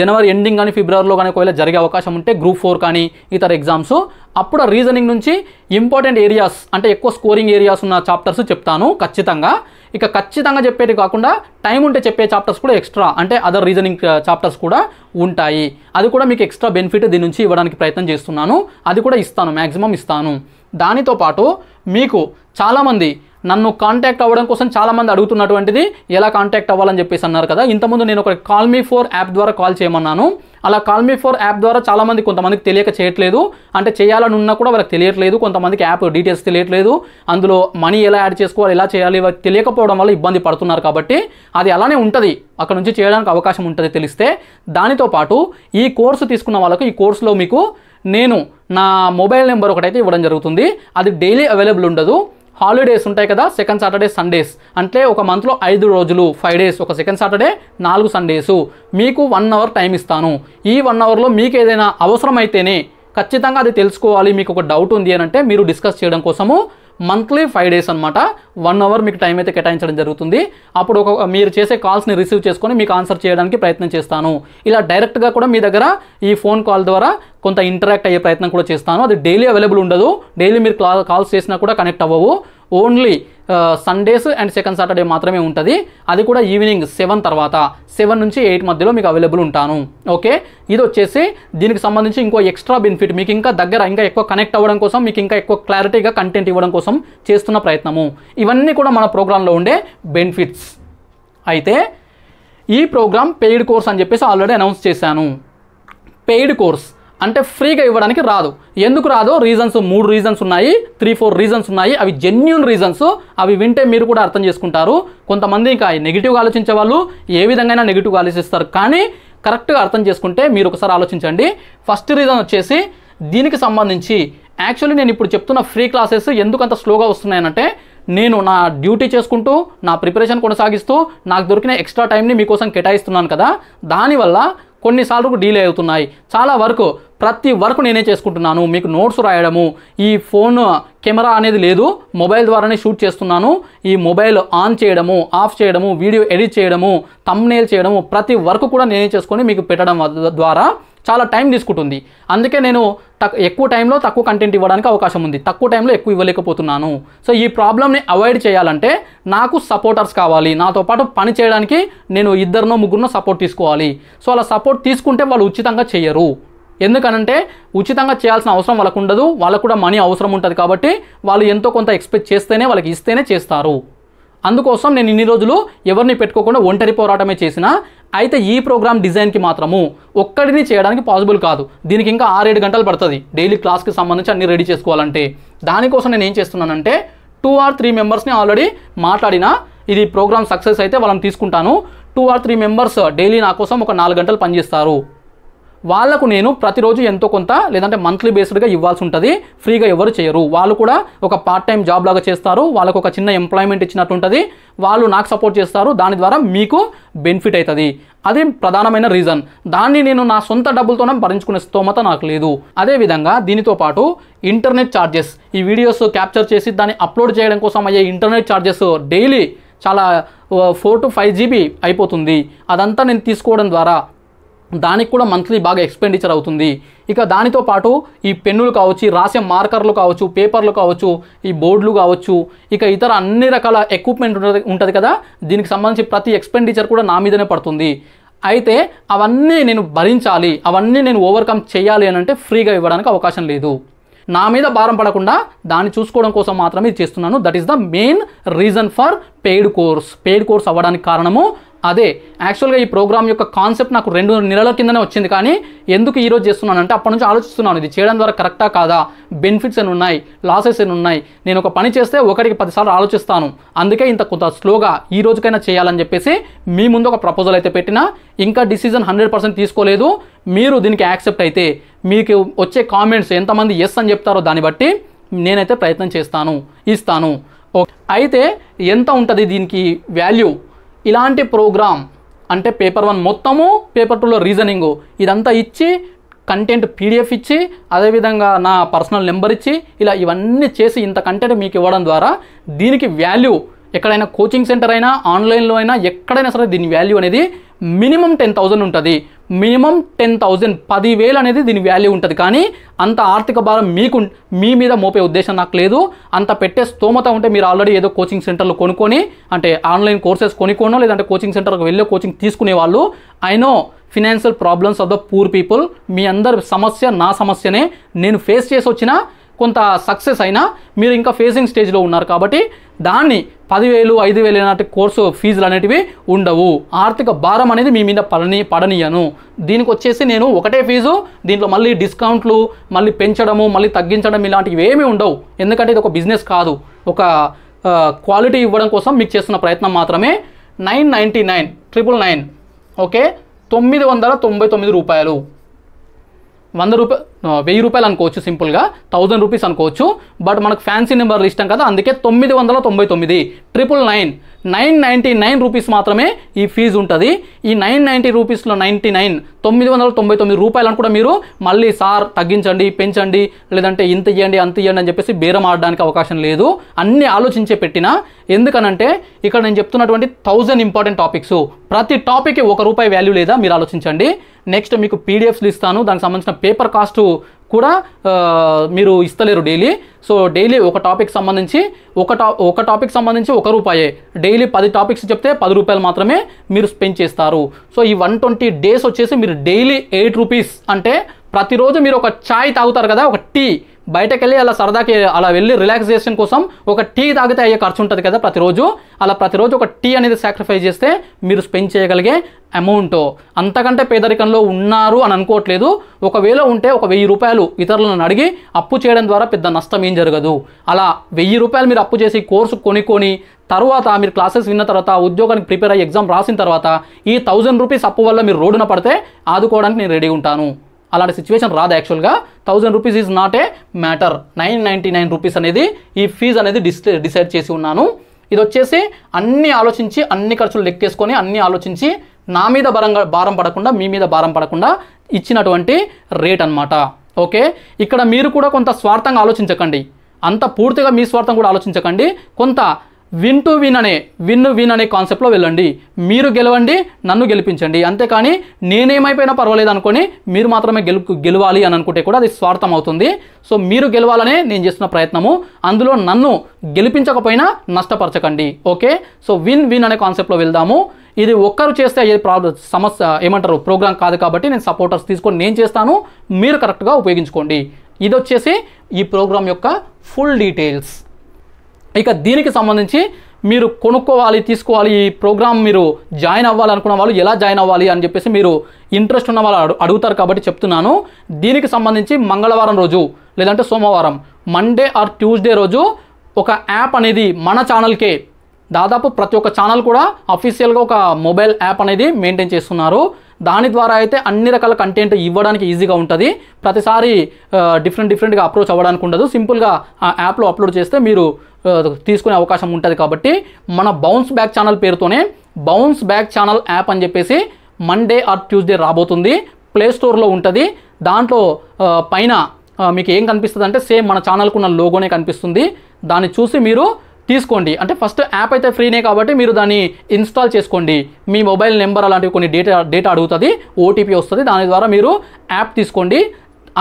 జనవరి ఎండింగ్ కానీ ఫిబ్రవరిలో కానీ ఒకవేళ జరిగే అవకాశం ఉంటే గ్రూప్ ఫోర్ కానీ ఇతర ఎగ్జామ్స్ అప్పుడు రీజనింగ్ నుంచి ఇంపార్టెంట్ ఏరియాస్ అంటే ఎక్కువ స్కోరింగ్ ఏరియాస్ ఉన్న చాప్టర్స్ చెప్తాను ఖచ్చితంగా ఇక ఖచ్చితంగా చెప్పేది కాకుండా టైం ఉంటే చెప్పే చాప్టర్స్ కూడా ఎక్స్ట్రా అంటే అదర్ రీజనింగ్ చాప్టర్స్ కూడా ఉంటాయి అది కూడా మీకు ఎక్స్ట్రా బెనిఫిట్ దీని నుంచి ఇవ్వడానికి ప్రయత్నం చేస్తున్నాను అది కూడా ఇస్తాను మ్యాక్సిమం ఇస్తాను దానితో పాటు మీకు చాలామంది నన్ను కాంటాక్ట్ అవ్వడం కోసం చాలామంది అడుగుతున్నటువంటిది ఎలా కాంటాక్ట్ అవ్వాలని చెప్పేసి అన్నారు కదా ఇంతకుముందు నేను ఒక కాల్మీ ఫోర్ యాప్ ద్వారా కాల్ చేయమన్నాను అలా కాల్మీ ఫోర్ యాప్ ద్వారా చాలామంది కొంతమందికి తెలియక చేయట్లేదు అంటే చేయాలని ఉన్నా కూడా వాళ్ళకి తెలియట్లేదు కొంతమందికి యాప్ డీటెయిల్స్ తెలియట్లేదు అందులో మనీ ఎలా యాడ్ చేసుకోవాలి ఎలా చేయాలి తెలియకపోవడం వల్ల ఇబ్బంది పడుతున్నారు కాబట్టి అది అలానే ఉంటుంది అక్కడ నుంచి చేయడానికి అవకాశం ఉంటుంది తెలిస్తే దానితో పాటు ఈ కోర్సు తీసుకున్న వాళ్ళకు ఈ కోర్సులో మీకు నేను నా మొబైల్ నెంబర్ ఒకటైతే ఇవ్వడం జరుగుతుంది అది డైలీ అవైలబుల్ ఉండదు హాలిడేస్ ఉంటాయి కదా సెకండ్ సాటర్డే సండేస్ అంటే ఒక మంత్లో ఐదు రోజులు ఫైవ్ డేస్ ఒక సెకండ్ సాటర్డే నాలుగు సండేసు మీకు వన్ అవర్ టైం ఇస్తాను ఈ వన్ అవర్లో మీకు ఏదైనా అవసరమైతేనే ఖచ్చితంగా అది తెలుసుకోవాలి మీకు ఒక డౌట్ ఉంది అని అంటే మీరు డిస్కస్ చేయడం కోసము మంత్లీ ఫైవ్ డేస్ అనమాట వన్ అవర్ మీకు టైం అయితే కేటాయించడం జరుగుతుంది అప్పుడు ఒక మీరు చేసే కాల్స్ని రిసీవ్ చేసుకొని మీకు ఆన్సర్ చేయడానికి ప్రయత్నం చేస్తాను ఇలా డైరెక్ట్గా కూడా మీ దగ్గర ఈ ఫోన్ కాల్ ద్వారా కొంత ఇంటరాక్ట్ అయ్యే ప్రయత్నం కూడా చేస్తాను అది డైలీ అవైలబుల్ ఉండదు డైలీ మీరు కాల్స్ చేసినా కూడా కనెక్ట్ అవ్వవు only Sundays and second Saturday మాత్రమే ఉంటుంది అది కూడా ఈవినింగ్ సెవెన్ తర్వాత సెవెన్ నుంచి ఎయిట్ మధ్యలో మీకు అవైలబుల్ ఉంటాను ఓకే ఇది వచ్చేసి దీనికి సంబంధించి ఇంకో ఎక్స్ట్రా బెనిఫిట్ మీకు ఇంకా దగ్గర ఇంకా ఎక్కువ కనెక్ట్ అవ్వడం కోసం మీకు ఇంకా ఎక్కువ క్లారిటీగా కంటెంట్ ఇవ్వడం కోసం చేస్తున్న ప్రయత్నము ఇవన్నీ కూడా మన ప్రోగ్రాంలో ఉండే బెనిఫిట్స్ అయితే ఈ ప్రోగ్రామ్ పెయిడ్ కోర్స్ అని చెప్పేసి ఆల్రెడీ అనౌన్స్ చేశాను పెయిడ్ కోర్స్ అంటే ఫ్రీగా ఇవ్వడానికి రాదు ఎందుకు రాదు రీజన్స్ మూడు రీజన్స్ ఉన్నాయి త్రీ ఫోర్ రీజన్స్ ఉన్నాయి అవి జెన్యున్ రీజన్స్ అవి వింటే మీరు కూడా అర్థం చేసుకుంటారు కొంతమంది ఇంకా నెగిటివ్గా ఆలోచించే వాళ్ళు ఏ విధంగా నెగిటివ్గా ఆలోచిస్తారు కానీ కరెక్ట్గా అర్థం చేసుకుంటే మీరు ఒకసారి ఆలోచించండి ఫస్ట్ రీజన్ వచ్చేసి దీనికి సంబంధించి యాక్చువల్లీ నేను ఇప్పుడు చెప్తున్న ఫ్రీ క్లాసెస్ ఎందుకంత స్లోగా వస్తున్నాయనంటే నేను నా డ్యూటీ చేసుకుంటూ నా ప్రిపరేషన్ కొనసాగిస్తూ నాకు దొరికిన ఎక్స్ట్రా టైంని మీకోసం కేటాయిస్తున్నాను కదా దానివల్ల కొన్నిసార్లు డీలే అవుతున్నాయి చాలా వరకు ప్రతి వరకు నేనే చేసుకుంటున్నాను మీకు నోట్స్ రాయడము ఈ ఫోన్ కెమెరా అనేది లేదు మొబైల్ ద్వారానే షూట్ చేస్తున్నాను ఈ మొబైల్ ఆన్ చేయడము ఆఫ్ చేయడము వీడియో ఎడిట్ చేయడము తమ్నేల్ చేయడము ప్రతి వరకు కూడా నేనే చేసుకొని మీకు పెట్టడం ద్వారా చాలా టైం తీసుకుంటుంది అందుకే నేను తక్ ఎక్కువ టైంలో తక్కువ కంటెంట్ ఇవ్వడానికి అవకాశం ఉంది తక్కువ టైంలో ఎక్కువ ఇవ్వలేకపోతున్నాను సో ఈ ప్రాబ్లమ్ని అవాయిడ్ చేయాలంటే నాకు సపోర్టర్స్ కావాలి నాతో పాటు పని చేయడానికి నేను ఇద్దరినో ముగ్గురునో సపోర్ట్ తీసుకోవాలి సో అలా సపోర్ట్ తీసుకుంటే వాళ్ళు ఉచితంగా చేయరు ఎందుకనంటే ఉచితంగా చేయాల్సిన అవసరం వాళ్ళకు ఉండదు వాళ్ళకు కూడా మనీ అవసరం ఉంటుంది కాబట్టి వాళ్ళు ఎంతో కొంత ఎక్స్పెక్ట్ చేస్తేనే వాళ్ళకి ఇస్తేనే చేస్తారు అందుకోసం నేను ఇన్ని రోజులు ఎవరిని పెట్టుకోకుండా ఒంటరి పోరాటమే చేసినా అయితే ఈ ప్రోగ్రామ్ డిజైన్కి మాత్రము ఒక్కడిని చేయడానికి పాసిబుల్ కాదు దీనికి ఇంకా ఆరేడు గంటలు పడుతుంది డైలీ క్లాస్కి సంబంధించి అన్ని రెడీ చేసుకోవాలంటే దానికోసం నేను ఏం చేస్తున్నానంటే టూ ఆర్ త్రీ మెంబర్స్ని ఆల్రెడీ మాట్లాడిన ఇది ప్రోగ్రామ్ సక్సెస్ అయితే వాళ్ళని తీసుకుంటాను two or three members daily నా కోసం ఒక నాలుగు గంటలు పనిచేస్తారు వాళ్లకు నేను ప్రతిరోజు ఎంతో కొంత లేదంటే మంత్లీ బేస్డ్గా ఇవ్వాల్సి ఉంటుంది ఫ్రీగా ఎవరు చేయరు వాళ్ళు కూడా ఒక పార్ట్ టైం జాబ్ లాగా చేస్తారు వాళ్ళకు ఒక చిన్న ఎంప్లాయ్మెంట్ ఇచ్చినట్టు ఉంటుంది వాళ్ళు నాకు సపోర్ట్ చేస్తారు దాని ద్వారా మీకు బెనిఫిట్ అవుతుంది అది ప్రధానమైన రీజన్ దాన్ని నేను నా సొంత డబ్బులతోనే భరించుకునే స్తోమత నాకు లేదు అదేవిధంగా దీనితో పాటు ఇంటర్నెట్ ఛార్జెస్ ఈ వీడియోస్ క్యాప్చర్ చేసి దాన్ని అప్లోడ్ చేయడం కోసం అయ్యే ఇంటర్నెట్ ఛార్జెస్ డైలీ చాలా ఫోర్ టు ఫైవ్ జీబీ అయిపోతుంది అదంతా నేను తీసుకోవడం ద్వారా దానికి కూడా మంత్లీ బాగా ఎక్స్పెండిచర్ అవుతుంది ఇక దానితో పాటు ఈ పెన్నులు కావచ్చు రాసే మార్కర్లు కావచ్చు పేపర్లు కావచ్చు ఈ బోర్డులు కావచ్చు ఇక ఇతర అన్ని రకాల ఎక్విప్మెంట్ ఉంటుంది కదా దీనికి సంబంధించి ప్రతి ఎక్స్పెండిచర్ కూడా నా మీదనే పడుతుంది అయితే అవన్నీ నేను భరించాలి అవన్నీ నేను ఓవర్కమ్ చేయాలి అని అంటే ఫ్రీగా ఇవ్వడానికి అవకాశం లేదు నా మీద భారం పడకుండా దాన్ని చూసుకోవడం కోసం మాత్రమే చేస్తున్నాను that is the main reason for paid course paid course అవ్వడానికి కారణము అదే యాక్చువల్గా ఈ ప్రోగ్రామ్ యొక్క కాన్సెప్ట్ నాకు రెండు నెలల కిందనే వచ్చింది కానీ ఎందుకు ఈరోజు చేస్తున్నానంటే అప్పటి నుంచి ఆలోచిస్తున్నాను ఇది చేయడం ద్వారా కరెక్టా కాదా బెనిఫిట్స్ అని ఉన్నాయి లాసెస్ ఏమి ఉన్నాయి నేను ఒక పని చేస్తే ఒకటికి పదిసార్లు ఆలోచిస్తాను అందుకే ఇంత కొంత స్లోగా ఈ రోజుకైనా చేయాలని చెప్పేసి మీ ముందు ఒక ప్రపోజల్ అయితే పెట్టినా ఇంకా డిసిజన్ హండ్రెడ్ పర్సెంట్ తీసుకోలేదు మీరు దీనికి యాక్సెప్ట్ అయితే మీకు వచ్చే కామెంట్స్ ఎంతమంది ఎస్ అని చెప్తారో దాన్ని బట్టి నేనైతే ప్రయత్నం చేస్తాను ఇస్తాను అయితే ఎంత ఉంటుంది దీనికి వాల్యూ ఇలాంటి ప్రోగ్రామ్ అంటే పేపర్ వన్ మొత్తము పేపర్ టూలో రీజనింగు ఇదంతా ఇచ్చి కంటెంట్ పీడిఎఫ్ ఇచ్చి అదేవిధంగా నా పర్సనల్ నెంబర్ ఇచ్చి ఇలా ఇవన్నీ చేసి ఇంత కంటెంట్ మీకు ఇవ్వడం ద్వారా దీనికి వాల్యూ ఎక్కడైనా కోచింగ్ సెంటర్ అయినా ఆన్లైన్లో అయినా ఎక్కడైనా సరే దీని వాల్యూ అనేది మినిమం టెన్ థౌజండ్ ఉంటుంది మినిమం టెన్ థౌజండ్ పదివేలు అనేది దీని వాల్యూ ఉంటుంది కానీ అంత ఆర్థిక భారం మీకు మీ మీద మోపే ఉద్దేశం నాకు లేదు అంత పెట్టే స్తోమత ఉంటే మీరు ఆల్రెడీ ఏదో కోచింగ్ సెంటర్లు కొనుక్కొని అంటే ఆన్లైన్ కోర్సెస్ కొనుక్కోనో లేదంటే కోచింగ్ సెంటర్కి వెళ్ళే కోచింగ్ తీసుకునే వాళ్ళు అయినో financial problems of the poor people మీ అందరి సమస్య నా సమస్యనే నేను ఫేస్ చేసి వచ్చిన కొంత సక్సెస్ అయినా మీరు ఇంకా ఫేసింగ్ స్టేజ్లో ఉన్నారు కాబట్టి దాన్ని పదివేలు ఐదు వేలు నాటి కోర్సు ఫీజులు అనేటివి ఉండవు ఆర్థిక భారం అనేది మీ మీద పడని పడనీయను దీనికి వచ్చేసి నేను ఒకటే ఫీజు దీంట్లో మళ్ళీ డిస్కౌంట్లు మళ్ళీ పెంచడము మళ్ళీ తగ్గించడం ఇలాంటివి ఏమీ ఉండవు ఎందుకంటే ఇది ఒక బిజినెస్ కాదు ఒక క్వాలిటీ ఇవ్వడం కోసం మీకు చేస్తున్న ప్రయత్నం మాత్రమే nine ninety nine triple nine okay తొమ్మిది వందల తొంభై తొమ్మిది రూపాయలు వంద రూపాయ వెయ్యి రూపాయలు అనుకోవచ్చు సింపుల్గా థౌజండ్ రూపీస్ అనుకోవచ్చు బట్ మనకు ఫ్యాన్సీ నెంబర్లు ఇష్టం కదా అందుకే తొమ్మిది వందల తొంభై తొమ్మిది triple nine nine ninety nine rupees మాత్రమే ఈ ఫీజు ఉంటుంది ఈ నైన్ నైంటీ రూపీస్లో నైంటీ నైన్ తొమ్మిది వందల తొంభై తొమ్మిది రూపాయలను కూడా మీరు మళ్ళీ సార్ తగ్గించండి పెంచండి లేదంటే ఇంత ఇవ్వండి అంత ఇవ్వండి అని చెప్పేసి బేరం ఆడడానికి అవకాశం లేదు అన్నీ ఆలోచించే పెట్టిన ఎందుకనంటే ఇక్కడ నేను చెప్తున్నటువంటి థౌజండ్ ఇంపార్టెంట్ టాపిక్స్ ప్రతి టాపిక్కి ఒక రూపాయి వాల్యూ లేదా మీరు ఆలోచించండి నెక్స్ట్ మీకు పీడిఎఫ్స్లు ఇస్తాను దానికి సంబంధించిన పేపర్ కాస్ట్ కూడా మీరు ఇస్తలేరు డైలీ సో డైలీ ఒక టాపిక్ సంబంధించి ఒక టా ఒక టాపిక్ సంబంధించి ఒక రూపాయే డైలీ పది టాపిక్స్ చెప్తే పది రూపాయలు మాత్రమే మీరు స్పెండ్ చేస్తారు సో ఈ వన్ ట్వంటీ డేస్ వచ్చేసి మీరు డైలీ ఎయిట్ రూపీస్ అంటే ప్రతిరోజు మీరు ఒక ఛాయ్ తాగుతారు కదా ఒక టీ బయటకు వెళ్ళి అలా సరదాకి అలా వెళ్ళి రిలాక్సేషన్ కోసం ఒక టీ తాగితే అయ్యే ఖర్చు ఉంటుంది కదా ప్రతిరోజు అలా ప్రతిరోజు ఒక టీ అనేది సాక్రిఫైస్ చేస్తే మీరు స్పెండ్ చేయగలిగే అమౌంట్ అంతకంటే పేదరికంలో ఉన్నారు అని అనుకోవట్లేదు ఒకవేళ ఉంటే ఒక వెయ్యి రూపాయలు ఇతరులను అడిగి అప్పు చేయడం ద్వారా పెద్ద నష్టం ఏం జరగదు అలా వెయ్యి రూపాయలు మీరు అప్పు చేసి కోర్సు కొనుక్కొని తర్వాత మీరు క్లాసెస్ విన్న తర్వాత ఉద్యోగానికి ప్రిపేర్ అయ్యి ఎగ్జామ్ రాసిన తర్వాత ఈ థౌజండ్ రూపీస్ అప్పు వల్ల మీరు రోడ్డున పడితే ఆదుకోవడానికి నేను రెడీ ఉంటాను అలాంటి సిచ్యువేషన్ రాదు యాక్చువల్గా thousand rupees is not a matter nine ninety nine rupees అనేది ఈ ఫీజు అనేది డిసైడ్ చేసి ఉన్నాను ఇది వచ్చేసి అన్ని ఆలోచించి అన్ని ఖర్చులు లెక్కేసుకొని అన్ని ఆలోచించి నా మీద భారంగా భారం పడకుండా మీ మీద భారం పడకుండా ఇచ్చినటువంటి రేట్ అనమాట ఓకే ఇక్కడ మీరు కూడా కొంత స్వార్థంగా ఆలోచించకండి అంత పూర్తిగా మీ స్వార్థం కూడా ఆలోచించకండి కొంత విన్ టు విన్ అనే విన్ విన్ అనే కాన్సెప్ట్లో వెళ్ళండి మీరు గెలవండి నన్ను గెలిపించండి అంతేకాని నేనేమైపోయినా పర్వాలేదు అనుకొని మీరు మాత్రమే గెలు గెలవాలి అని అనుకుంటే కూడా అది స్వార్థం అవుతుంది సో మీరు గెలవాలనే నేను చేస్తున్న ప్రయత్నము అందులో నన్ను గెలిపించకపోయినా నష్టపరచకండి ఓకే సో విన్ విన్ అనే కాన్సెప్ట్లో వెళ్దాము ఇది ఒక్కరు చేస్తే అయ్యే ప్రాబ్లం సమస్య ఏమంటారు ప్రోగ్రామ్ కాదు కాబట్టి నేను సపోర్టర్స్ తీసుకొని నేను చేస్తాను మీరు కరెక్ట్గా ఉపయోగించుకోండి ఇది వచ్చేసి ఈ ప్రోగ్రామ్ యొక్క ఫుల్ డీటెయిల్స్ ఇక దీనికి సంబంధించి మీరు కొనుక్కోవాలి తీసుకోవాలి ఈ ప్రోగ్రామ్ మీరు జాయిన్ అవ్వాలనుకున్న వాళ్ళు ఎలా జాయిన్ అవ్వాలి అని చెప్పేసి మీరు ఇంట్రెస్ట్ ఉన్న వాళ్ళు అడుగుతారు కాబట్టి చెప్తున్నాను దీనికి సంబంధించి మంగళవారం రోజు లేదంటే సోమవారం మండే ఆర్ ట్యూస్డే రోజు ఒక యాప్ అనేది మన ఛానల్కే దాదాపు ప్రతి ఒక్క ఛానల్ కూడా అఫీషియల్గా ఒక మొబైల్ యాప్ అనేది మెయింటైన్ చేస్తున్నారు దాని ద్వారా అయితే అన్ని రకాల కంటెంట్ ఇవ్వడానికి ఈజీగా ఉంటుంది ప్రతిసారి డిఫరెంట్ డిఫరెంట్గా అప్రోచ్ అవ్వడానికి ఉండదు సింపుల్గా ఆ యాప్లో అప్లోడ్ చేస్తే మీరు తీసుకునే అవకాశం ఉంటుంది కాబట్టి మన బౌన్స్ బ్యాక్ ఛానల్ పేరుతోనే బౌన్స్ బ్యాక్ ఛానల్ యాప్ అని చెప్పేసి మండే ఆర్ ట్యూస్డే రాబోతుంది ప్లే స్టోర్లో ఉంటుంది దాంట్లో పైన మీకు ఏం కనిపిస్తుంది అంటే సేమ్ మన ఛానల్కున్న లోగోనే కనిపిస్తుంది దాన్ని చూసి మీరు తీసుకోండి అంటే ఫస్ట్ యాప్ అయితే ఫ్రీనే కాబట్టి మీరు దాన్ని ఇన్స్టాల్ చేసుకోండి మీ మొబైల్ నెంబర్ అలాంటివి కొన్ని డేటా డేటా అడుగుతుంది ఓటీపీ వస్తుంది దాని ద్వారా మీరు యాప్ తీసుకోండి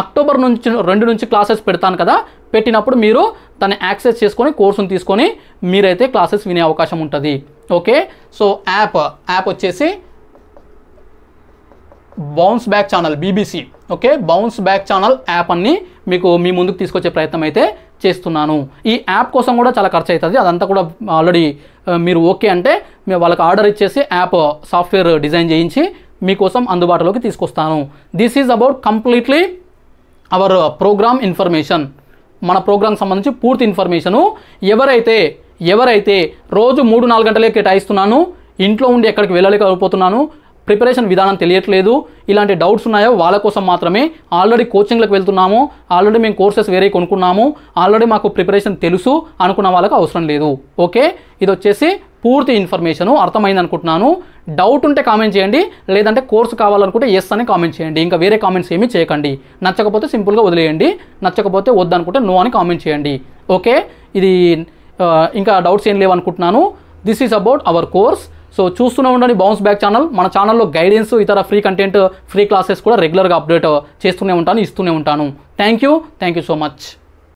అక్టోబర్ నుంచి రెండు నుంచి క్లాసెస్ పెడతాను కదా పెట్టినప్పుడు మీరు దాన్ని యాక్సెస్ చేసుకొని కోర్సును తీసుకొని మీరైతే క్లాసెస్ వినే అవకాశం ఉంటుంది ఓకే సో యాప్ యాప్ వచ్చేసి bounce back channel BBC okay bounce back channel app అన్ని మీకు మీ ముందుకు తీసుకొచ్చే ప్రయత్నం అయితే చేస్తున్నాను ఈ యాప్ కోసం కూడా చాలా ఖర్చు అవుతుంది అదంతా కూడా ఆల్రెడీ మీరు ఓకే అంటే మేము వాళ్ళకి ఆర్డర్ ఇచ్చేసి యాప్ సాఫ్ట్వేర్ డిజైన్ చేయించి మీకోసం అందుబాటులోకి తీసుకొస్తాను this is about completely our program information మన ప్రోగ్రామ్ సంబంధించి పూర్తి ఇన్ఫర్మేషను ఎవరైతే ఎవరైతే రోజు మూడు నాలుగు గంటలే కేటాయిస్తున్నాను ఇంట్లో ఉండి ఎక్కడికి వెళ్ళలేకపోతున్నాను ప్రిపరేషన్ విధానం తెలియట్లేదు ఇలాంటి డౌట్స్ ఉన్నాయో వాళ్ళ కోసం మాత్రమే ఆల్రెడీ కోచింగ్లకు వెళ్తున్నాము ఆల్రెడీ మేము కోర్సెస్ వేరే కొనుక్కున్నాము ఆల్రెడీ మాకు ప్రిపరేషన్ తెలుసు అనుకున్న వాళ్ళకు అవసరం లేదు ఓకే ఇది వచ్చేసి పూర్తి ఇన్ఫర్మేషను అర్థమైంది అనుకుంటున్నాను డౌట్ ఉంటే కామెంట్ చేయండి లేదంటే కోర్సు కావాలనుకుంటే ఎస్ అని కామెంట్ చేయండి ఇంకా వేరే కామెంట్స్ ఏమీ చేయకండి నచ్చకపోతే సింపుల్గా వదిలేయండి నచ్చకపోతే వద్దనుకుంటే నో అని కామెంట్ చేయండి ఓకే ఇది ఇంకా డౌట్స్ ఏం లేవనుకుంటున్నాను this is about our course so చూస్తూనే ఉండండి బౌన్స్ బ్యాక్ ఛానల్ మన ఛానల్లో గైడెన్స్ ఇతర ఫ్రీ కంటెంట్ ఫ్రీ క్లాసెస్ కూడా రెగ్యులర్గా అప్డేట్ చేస్తూనే ఉంటాను ఇస్తూనే ఉంటాను thank you thank you so much